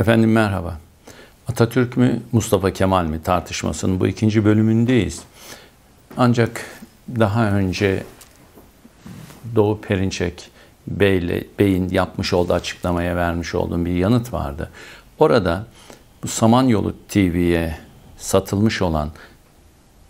Efendim merhaba. Atatürk mü Mustafa Kemal mi tartışmasının bu ikinci bölümündeyiz. Ancak daha önce Doğu Perinçek Bey'le, Bey'in yapmış olduğu açıklamaya vermiş olduğum bir yanıt vardı. Orada bu Samanyolu TV'ye satılmış olan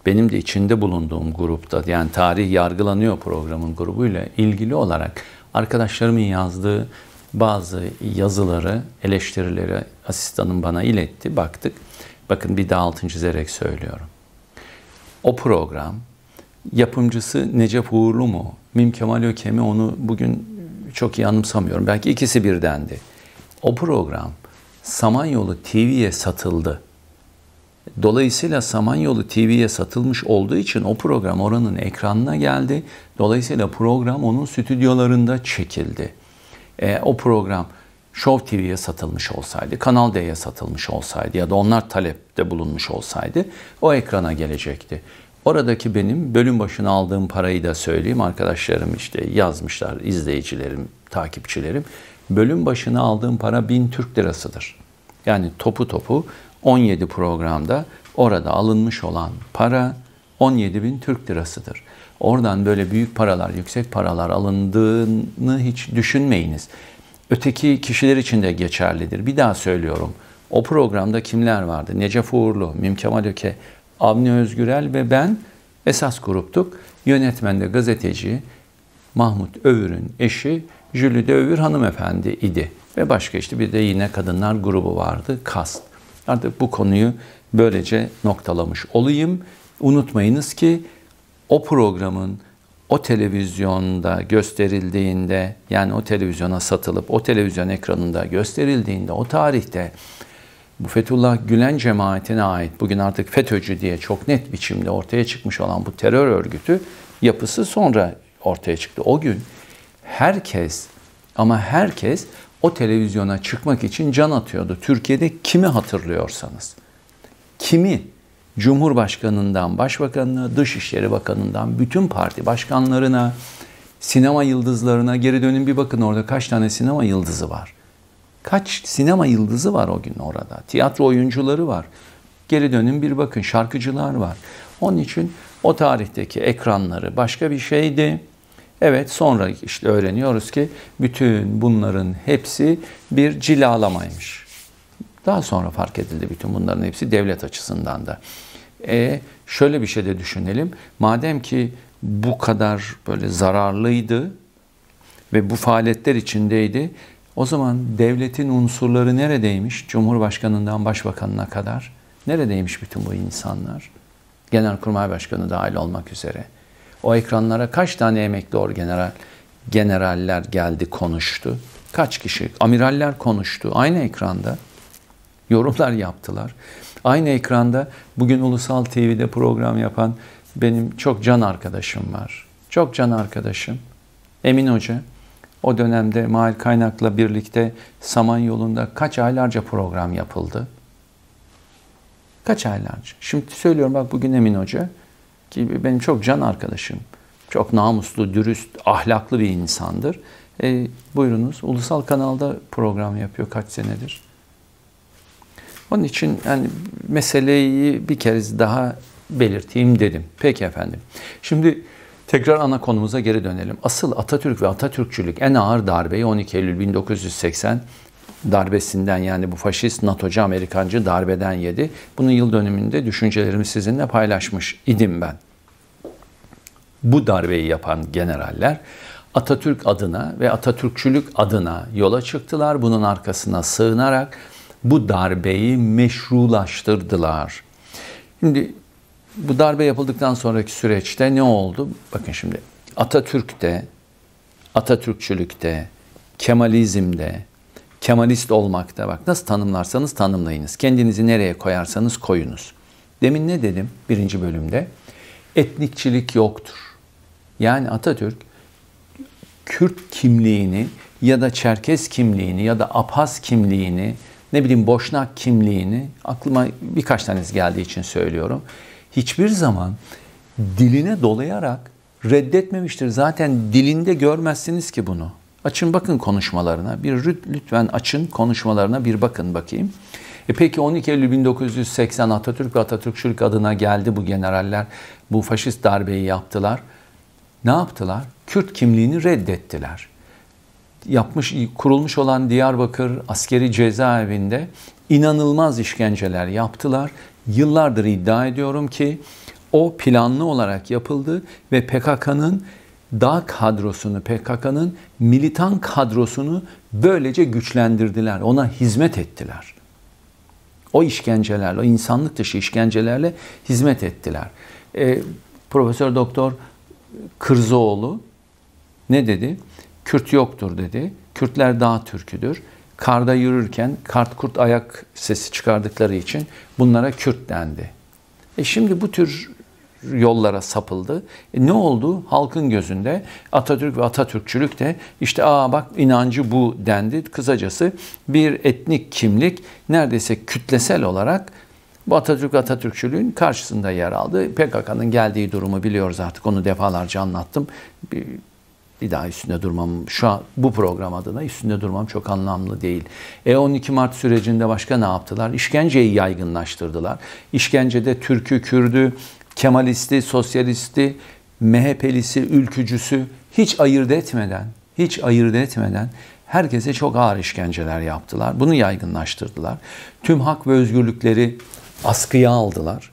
benim de içinde bulunduğum grupta yani tarih yargılanıyor programın grubuyla ilgili olarak arkadaşlarımın yazdığı bazı yazıları, eleştirileri asistanım bana iletti. Baktık. Bakın bir daha altın çizerek söylüyorum. O program yapımcısı Necep Uğurlu mu? Mim Kemal Ökemi onu bugün çok iyi anımsamıyorum. Belki ikisi birdendi. O program Samanyolu TV'ye satıldı. Dolayısıyla Samanyolu TV'ye satılmış olduğu için o program oranın ekranına geldi. Dolayısıyla program onun stüdyolarında çekildi e, o program Show TV'ye satılmış olsaydı, Kanal D'ye satılmış olsaydı ya da onlar talepte bulunmuş olsaydı o ekrana gelecekti. Oradaki benim bölüm başına aldığım parayı da söyleyeyim. Arkadaşlarım işte yazmışlar, izleyicilerim, takipçilerim. Bölüm başına aldığım para 1000 Türk lirasıdır. Yani topu topu 17 programda orada alınmış olan para 17 bin Türk lirasıdır. Oradan böyle büyük paralar, yüksek paralar alındığını hiç düşünmeyiniz. Öteki kişiler için de geçerlidir. Bir daha söylüyorum. O programda kimler vardı? Necef Uğurlu, Mimkemal Öke, Avni Özgürel ve ben esas gruptuk. Yönetmen de gazeteci Mahmut Övür'ün eşi Jülide Övür hanımefendi idi. Ve başka işte bir de yine kadınlar grubu vardı. Kast. Artık bu konuyu böylece noktalamış olayım. Unutmayınız ki o programın o televizyonda gösterildiğinde yani o televizyona satılıp o televizyon ekranında gösterildiğinde o tarihte bu Fethullah Gülen cemaatine ait bugün artık FETÖ'cü diye çok net biçimde ortaya çıkmış olan bu terör örgütü yapısı sonra ortaya çıktı. O gün herkes ama herkes o televizyona çıkmak için can atıyordu. Türkiye'de kimi hatırlıyorsanız. Kimi Cumhurbaşkanından başbakanına, Dışişleri Bakanından bütün parti başkanlarına, sinema yıldızlarına geri dönün bir bakın orada kaç tane sinema yıldızı var. Kaç sinema yıldızı var o gün orada. Tiyatro oyuncuları var. Geri dönün bir bakın şarkıcılar var. Onun için o tarihteki ekranları başka bir şeydi. Evet sonra işte öğreniyoruz ki bütün bunların hepsi bir cilalamaymış. Daha sonra fark edildi bütün bunların hepsi devlet açısından da. E, şöyle bir şey de düşünelim. Madem ki bu kadar böyle zararlıydı ve bu faaliyetler içindeydi. O zaman devletin unsurları neredeymiş? Cumhurbaşkanından başbakanına kadar. Neredeymiş bütün bu insanlar? Genelkurmay Başkanı dahil olmak üzere. O ekranlara kaç tane emekli orgeneral generaller geldi konuştu? Kaç kişi? Amiraller konuştu aynı ekranda yorumlar yaptılar. Aynı ekranda bugün Ulusal TV'de program yapan benim çok can arkadaşım var. Çok can arkadaşım. Emin Hoca o dönemde Mahir Kaynak'la birlikte Samanyolu'nda kaç aylarca program yapıldı. Kaç aylarca. Şimdi söylüyorum bak bugün Emin Hoca ki benim çok can arkadaşım. Çok namuslu, dürüst, ahlaklı bir insandır. E, buyurunuz. Ulusal kanalda program yapıyor kaç senedir. Onun için yani meseleyi bir kez daha belirteyim dedim. Peki efendim. Şimdi tekrar ana konumuza geri dönelim. Asıl Atatürk ve Atatürkçülük en ağır darbeyi 12 Eylül 1980 darbesinden yani bu faşist NATO'cu Amerikancı darbeden yedi. Bunun yıl dönümünde düşüncelerimi sizinle paylaşmış idim ben. Bu darbeyi yapan generaller Atatürk adına ve Atatürkçülük adına yola çıktılar. Bunun arkasına sığınarak bu darbeyi meşrulaştırdılar. Şimdi bu darbe yapıldıktan sonraki süreçte ne oldu? Bakın şimdi Atatürk'te, Atatürkçülükte, Kemalizm'de, Kemalist olmakta bak nasıl tanımlarsanız tanımlayınız. Kendinizi nereye koyarsanız koyunuz. Demin ne dedim birinci bölümde? Etnikçilik yoktur. Yani Atatürk Kürt kimliğini ya da Çerkez kimliğini ya da Abhaz kimliğini ne bileyim Boşnak kimliğini aklıma birkaç tanesi geldiği için söylüyorum. Hiçbir zaman diline dolayarak reddetmemiştir. Zaten dilinde görmezsiniz ki bunu. Açın bakın konuşmalarına. Bir lütfen açın konuşmalarına bir bakın bakayım. E peki 12 Eylül 1980 Atatürk ve Atatürkçülük adına geldi bu generaller. Bu faşist darbeyi yaptılar. Ne yaptılar? Kürt kimliğini reddettiler yapmış kurulmuş olan Diyarbakır askeri cezaevinde inanılmaz işkenceler yaptılar. Yıllardır iddia ediyorum ki o planlı olarak yapıldı ve PKK'nın dağ kadrosunu, PKK'nın militan kadrosunu böylece güçlendirdiler. Ona hizmet ettiler. O işkencelerle, o insanlık dışı işkencelerle hizmet ettiler. E, Profesör Doktor Kırzoğlu ne dedi? Kürt yoktur dedi. Kürtler daha Türküdür. Karda yürürken kart kurt ayak sesi çıkardıkları için bunlara Kürt dendi. E şimdi bu tür yollara sapıldı. E ne oldu? Halkın gözünde Atatürk ve Atatürkçülük de işte aa bak inancı bu dendi. Kısacası bir etnik kimlik neredeyse kütlesel olarak bu Atatürk Atatürkçülüğün karşısında yer aldı. PKK'nın geldiği durumu biliyoruz artık. Onu defalarca anlattım bir daha üstünde durmam şu an bu program adına üstünde durmam çok anlamlı değil. E 12 Mart sürecinde başka ne yaptılar? İşkenceyi yaygınlaştırdılar. İşkencede Türk'ü, Kürd'ü, Kemalisti, Sosyalisti, MHP'lisi, ülkücüsü hiç ayırt etmeden, hiç ayırt etmeden herkese çok ağır işkenceler yaptılar. Bunu yaygınlaştırdılar. Tüm hak ve özgürlükleri askıya aldılar.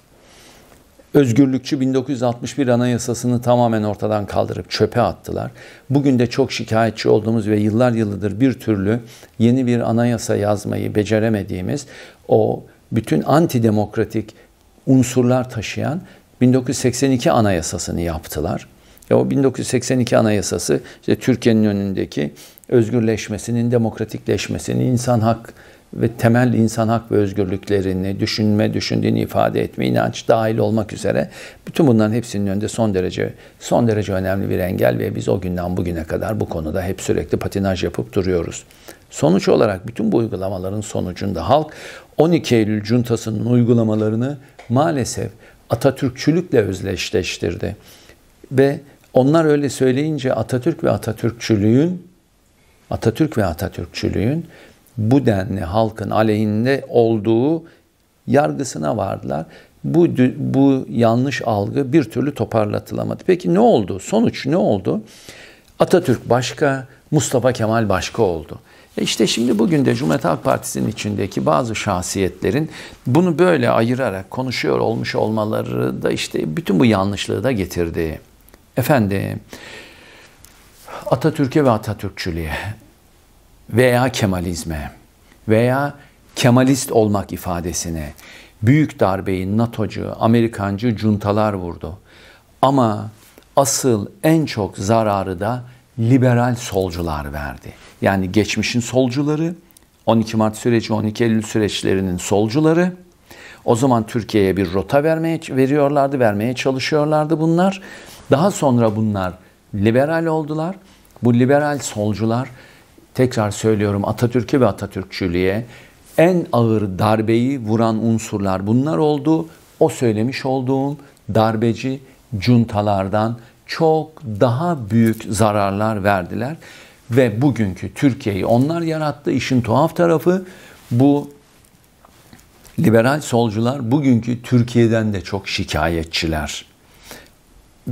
Özgürlükçü 1961 anayasasını tamamen ortadan kaldırıp çöpe attılar. Bugün de çok şikayetçi olduğumuz ve yıllar yılıdır bir türlü yeni bir anayasa yazmayı beceremediğimiz o bütün antidemokratik unsurlar taşıyan 1982 anayasasını yaptılar. Ya o 1982 anayasası işte Türkiye'nin önündeki özgürleşmesinin, demokratikleşmesinin, insan hak ve temel insan hak ve özgürlüklerini, düşünme, düşündüğünü ifade etme, inanç dahil olmak üzere bütün bunların hepsinin önünde son derece son derece önemli bir engel ve biz o günden bugüne kadar bu konuda hep sürekli patinaj yapıp duruyoruz. Sonuç olarak bütün bu uygulamaların sonucunda halk 12 Eylül cuntasının uygulamalarını maalesef Atatürkçülükle özleşleştirdi. Ve onlar öyle söyleyince Atatürk ve Atatürkçülüğün Atatürk ve Atatürkçülüğün bu denli halkın aleyhinde olduğu yargısına vardılar. Bu, bu yanlış algı bir türlü toparlatılamadı. Peki ne oldu? Sonuç ne oldu? Atatürk başka, Mustafa Kemal başka oldu. E işte şimdi bugün de Cumhuriyet Halk Partisi'nin içindeki bazı şahsiyetlerin bunu böyle ayırarak konuşuyor olmuş olmaları da işte bütün bu yanlışlığı da getirdi. Efendim, Atatürk'e ve Atatürkçülüğe veya Kemalizme veya Kemalist olmak ifadesine büyük darbeyi NATO'cu, Amerikancı cuntalar vurdu. Ama asıl en çok zararı da liberal solcular verdi. Yani geçmişin solcuları, 12 Mart süreci, 12 Eylül süreçlerinin solcuları. O zaman Türkiye'ye bir rota vermeye veriyorlardı, vermeye çalışıyorlardı bunlar. Daha sonra bunlar liberal oldular. Bu liberal solcular tekrar söylüyorum Atatürk'ü ve Atatürkçülüğe en ağır darbeyi vuran unsurlar bunlar oldu. O söylemiş olduğum darbeci cuntalardan çok daha büyük zararlar verdiler ve bugünkü Türkiye'yi onlar yarattı. İşin tuhaf tarafı bu liberal solcular bugünkü Türkiye'den de çok şikayetçiler.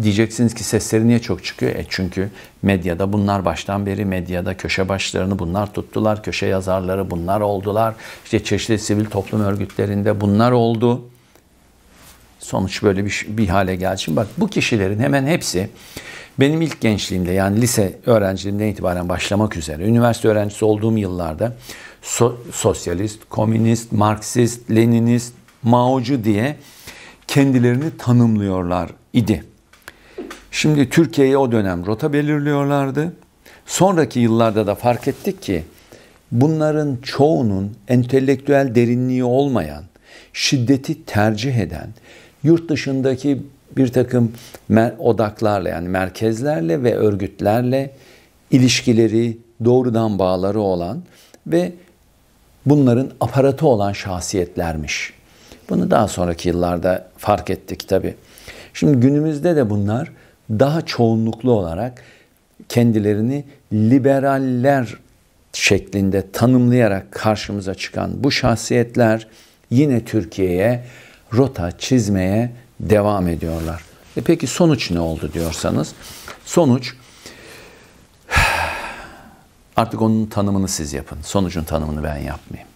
Diyeceksiniz ki sesleri niye çok çıkıyor? E çünkü medyada bunlar baştan beri medyada köşe başlarını bunlar tuttular. Köşe yazarları bunlar oldular. İşte çeşitli sivil toplum örgütlerinde bunlar oldu. Sonuç böyle bir, bir hale geldi. Şimdi bak bu kişilerin hemen hepsi benim ilk gençliğimde yani lise öğrenciliğimden itibaren başlamak üzere üniversite öğrencisi olduğum yıllarda so- sosyalist, komünist, marksist, leninist, maocu diye kendilerini tanımlıyorlar idi. Şimdi Türkiye'ye o dönem rota belirliyorlardı. Sonraki yıllarda da fark ettik ki bunların çoğunun entelektüel derinliği olmayan, şiddeti tercih eden, yurt dışındaki bir takım odaklarla yani merkezlerle ve örgütlerle ilişkileri, doğrudan bağları olan ve bunların aparatı olan şahsiyetlermiş. Bunu daha sonraki yıllarda fark ettik tabii. Şimdi günümüzde de bunlar daha çoğunluklu olarak kendilerini liberaller şeklinde tanımlayarak karşımıza çıkan bu şahsiyetler yine Türkiye'ye rota çizmeye devam ediyorlar. E peki sonuç ne oldu diyorsanız sonuç artık onun tanımını siz yapın. Sonucun tanımını ben yapmayayım.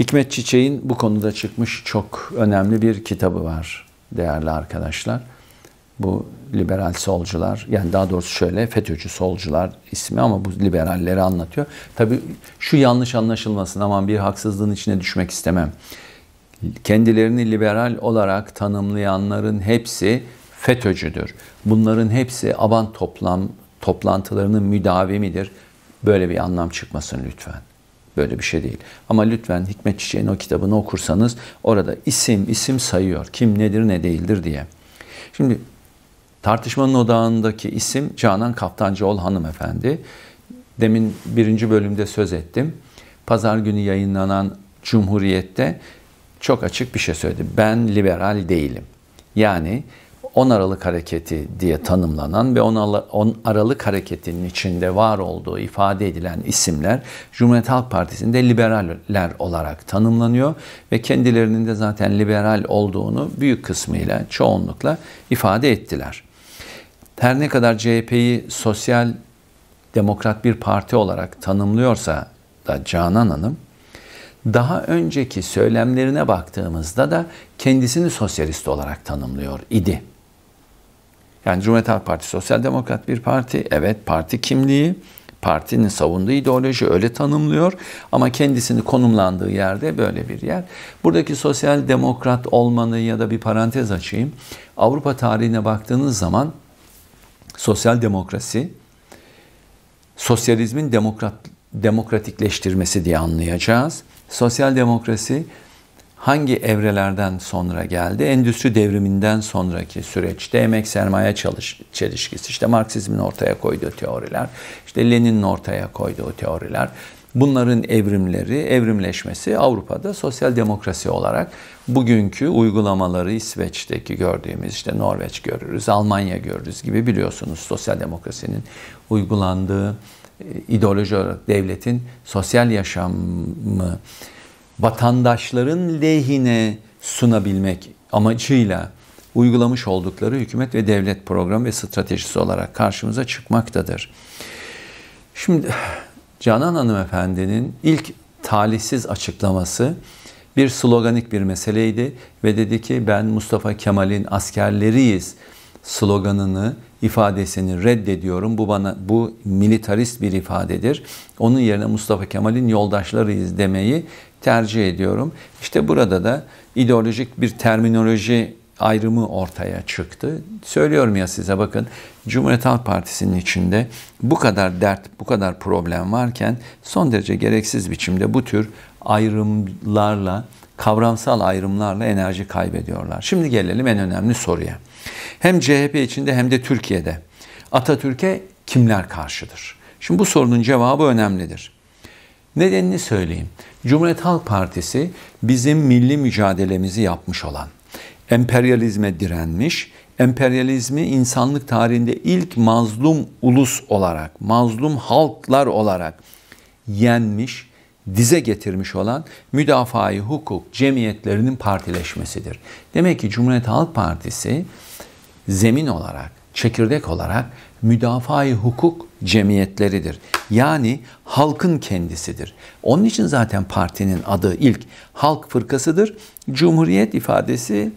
Hikmet Çiçek'in bu konuda çıkmış çok önemli bir kitabı var değerli arkadaşlar bu liberal solcular yani daha doğrusu şöyle FETÖ'cü solcular ismi ama bu liberalleri anlatıyor. Tabii şu yanlış anlaşılmasın aman bir haksızlığın içine düşmek istemem. Kendilerini liberal olarak tanımlayanların hepsi FETÖ'cüdür. Bunların hepsi aban toplam toplantılarının müdavimidir. Böyle bir anlam çıkmasın lütfen. Böyle bir şey değil. Ama lütfen Hikmet Çiçek'in o kitabını okursanız orada isim isim sayıyor. Kim nedir ne değildir diye. Şimdi Tartışmanın odağındaki isim Canan Kaftancıoğlu hanımefendi. Demin birinci bölümde söz ettim. Pazar günü yayınlanan Cumhuriyet'te çok açık bir şey söyledi. Ben liberal değilim. Yani 10 Aralık Hareketi diye tanımlanan ve 10 Aralık Hareketi'nin içinde var olduğu ifade edilen isimler Cumhuriyet Halk Partisi'nde liberaller olarak tanımlanıyor ve kendilerinin de zaten liberal olduğunu büyük kısmıyla, çoğunlukla ifade ettiler her ne kadar CHP'yi sosyal demokrat bir parti olarak tanımlıyorsa da Canan Hanım daha önceki söylemlerine baktığımızda da kendisini sosyalist olarak tanımlıyor idi. Yani Cumhuriyet Halk Partisi sosyal demokrat bir parti. Evet parti kimliği, partinin savunduğu ideoloji öyle tanımlıyor ama kendisini konumlandığı yerde böyle bir yer. Buradaki sosyal demokrat olmanı ya da bir parantez açayım. Avrupa tarihine baktığınız zaman sosyal demokrasi sosyalizmin demokrat, demokratikleştirmesi diye anlayacağız. Sosyal demokrasi hangi evrelerden sonra geldi? Endüstri devriminden sonraki süreçte emek sermaye çalış, çelişkisi, işte Marksizmin ortaya koyduğu teoriler, işte Lenin'in ortaya koyduğu teoriler, Bunların evrimleri, evrimleşmesi Avrupa'da sosyal demokrasi olarak bugünkü uygulamaları İsveç'teki gördüğümüz işte Norveç görürüz, Almanya görürüz gibi biliyorsunuz sosyal demokrasinin uygulandığı e, ideoloji olarak devletin sosyal yaşamı vatandaşların lehine sunabilmek amacıyla uygulamış oldukları hükümet ve devlet programı ve stratejisi olarak karşımıza çıkmaktadır. Şimdi Canan Hanımefendi'nin ilk talihsiz açıklaması bir sloganik bir meseleydi ve dedi ki ben Mustafa Kemal'in askerleriyiz sloganını ifadesini reddediyorum. Bu bana bu militarist bir ifadedir. Onun yerine Mustafa Kemal'in yoldaşlarıyız demeyi tercih ediyorum. İşte burada da ideolojik bir terminoloji ayrımı ortaya çıktı. Söylüyorum ya size bakın Cumhuriyet Halk Partisi'nin içinde bu kadar dert, bu kadar problem varken son derece gereksiz biçimde bu tür ayrımlarla, kavramsal ayrımlarla enerji kaybediyorlar. Şimdi gelelim en önemli soruya. Hem CHP içinde hem de Türkiye'de Atatürk'e kimler karşıdır? Şimdi bu sorunun cevabı önemlidir. Nedenini söyleyeyim. Cumhuriyet Halk Partisi bizim milli mücadelemizi yapmış olan, emperyalizme direnmiş, emperyalizmi insanlık tarihinde ilk mazlum ulus olarak, mazlum halklar olarak yenmiş, dize getirmiş olan müdafaa-i hukuk cemiyetlerinin partileşmesidir. Demek ki Cumhuriyet Halk Partisi zemin olarak, çekirdek olarak müdafaa-i hukuk cemiyetleridir. Yani halkın kendisidir. Onun için zaten partinin adı ilk Halk Fırkasıdır. Cumhuriyet ifadesi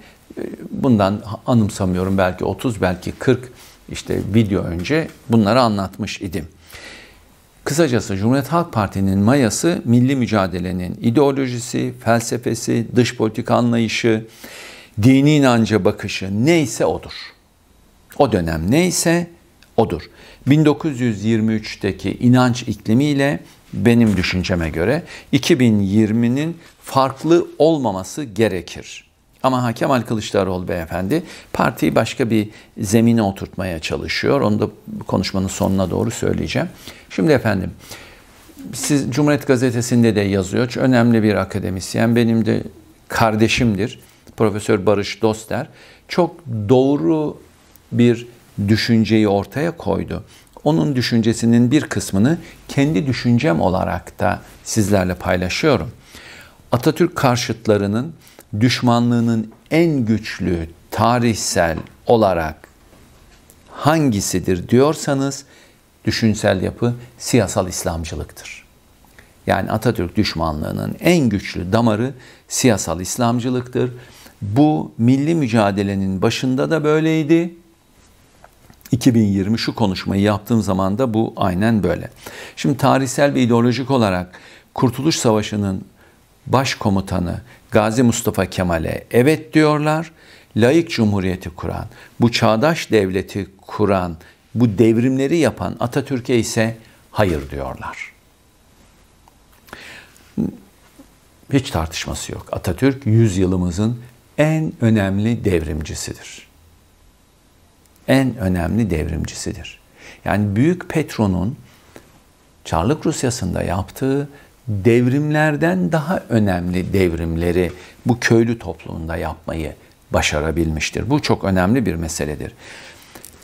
bundan anımsamıyorum belki 30 belki 40 işte video önce bunları anlatmış idim. Kısacası Cumhuriyet Halk Partisi'nin mayası milli mücadelenin ideolojisi, felsefesi, dış politika anlayışı, dini inanca bakışı neyse odur. O dönem neyse odur. 1923'teki inanç iklimiyle benim düşünceme göre 2020'nin farklı olmaması gerekir. Ama Kemal Kılıçdaroğlu beyefendi partiyi başka bir zemine oturtmaya çalışıyor. Onu da konuşmanın sonuna doğru söyleyeceğim. Şimdi efendim, siz Cumhuriyet Gazetesi'nde de yazıyor. Çok Önemli bir akademisyen. Benim de kardeşimdir. Profesör Barış Doster. Çok doğru bir düşünceyi ortaya koydu. Onun düşüncesinin bir kısmını kendi düşüncem olarak da sizlerle paylaşıyorum. Atatürk karşıtlarının düşmanlığının en güçlü tarihsel olarak hangisidir diyorsanız düşünsel yapı siyasal İslamcılıktır. Yani Atatürk düşmanlığının en güçlü damarı siyasal İslamcılıktır. Bu milli mücadelenin başında da böyleydi. 2020 şu konuşmayı yaptığım zaman da bu aynen böyle. Şimdi tarihsel ve ideolojik olarak Kurtuluş Savaşı'nın başkomutanı Gazi Mustafa Kemal'e evet diyorlar. Layık cumhuriyeti kuran, bu çağdaş devleti kuran, bu devrimleri yapan Atatürk'e ise hayır diyorlar. Hiç tartışması yok. Atatürk yüzyılımızın en önemli devrimcisidir. En önemli devrimcisidir. Yani Büyük Petro'nun Çarlık Rusyası'nda yaptığı devrimlerden daha önemli devrimleri bu köylü toplumunda yapmayı başarabilmiştir. Bu çok önemli bir meseledir.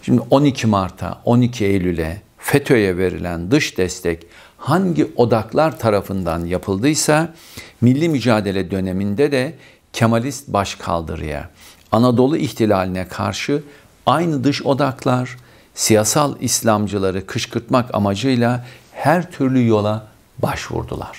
Şimdi 12 Mart'a, 12 Eylül'e, FETÖ'ye verilen dış destek hangi odaklar tarafından yapıldıysa milli mücadele döneminde de Kemalist başkaldırıya, Anadolu ihtilaline karşı aynı dış odaklar siyasal İslamcıları kışkırtmak amacıyla her türlü yola başvurdular.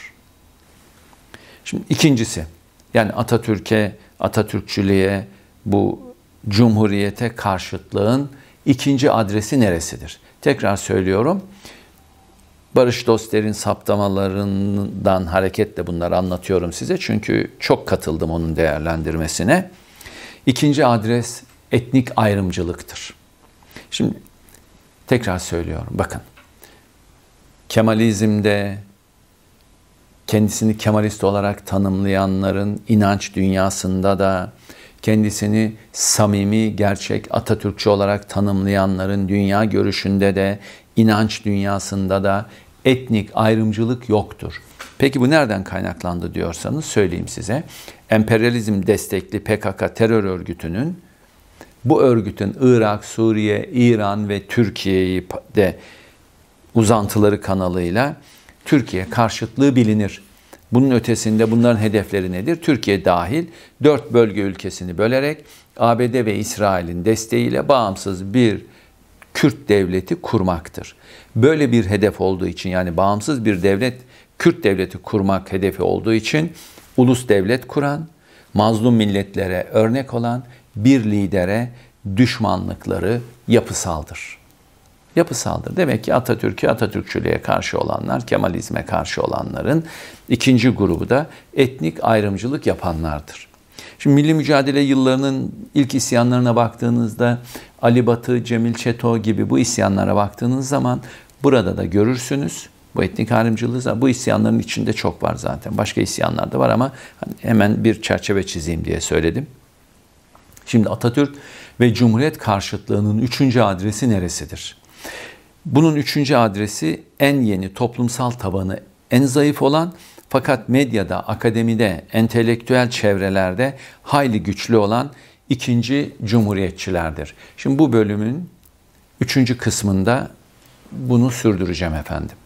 Şimdi ikincisi yani Atatürk'e, Atatürkçülüğe, bu cumhuriyete karşıtlığın ikinci adresi neresidir? Tekrar söylüyorum. Barış Doster'in saptamalarından hareketle bunları anlatıyorum size. Çünkü çok katıldım onun değerlendirmesine. İkinci adres etnik ayrımcılıktır. Şimdi tekrar söylüyorum bakın. Kemalizm'de, kendisini Kemalist olarak tanımlayanların inanç dünyasında da kendisini samimi, gerçek Atatürkçü olarak tanımlayanların dünya görüşünde de inanç dünyasında da etnik ayrımcılık yoktur. Peki bu nereden kaynaklandı diyorsanız söyleyeyim size. Emperyalizm destekli PKK terör örgütünün bu örgütün Irak, Suriye, İran ve Türkiye'yi de uzantıları kanalıyla Türkiye karşıtlığı bilinir. Bunun ötesinde bunların hedefleri nedir? Türkiye dahil dört bölge ülkesini bölerek ABD ve İsrail'in desteğiyle bağımsız bir Kürt devleti kurmaktır. Böyle bir hedef olduğu için yani bağımsız bir devlet, Kürt devleti kurmak hedefi olduğu için ulus devlet kuran, mazlum milletlere örnek olan bir lidere düşmanlıkları yapısaldır yapısaldır. Demek ki Atatürk'ü Atatürkçülüğe karşı olanlar, Kemalizme karşı olanların ikinci grubu da etnik ayrımcılık yapanlardır. Şimdi milli mücadele yıllarının ilk isyanlarına baktığınızda Ali Batı, Cemil Çeto gibi bu isyanlara baktığınız zaman burada da görürsünüz. Bu etnik ayrımcılığı da bu isyanların içinde çok var zaten. Başka isyanlar da var ama hani hemen bir çerçeve çizeyim diye söyledim. Şimdi Atatürk ve Cumhuriyet karşıtlığının üçüncü adresi neresidir? Bunun üçüncü adresi en yeni toplumsal tabanı en zayıf olan fakat medyada, akademide, entelektüel çevrelerde hayli güçlü olan ikinci cumhuriyetçilerdir. Şimdi bu bölümün üçüncü kısmında bunu sürdüreceğim efendim.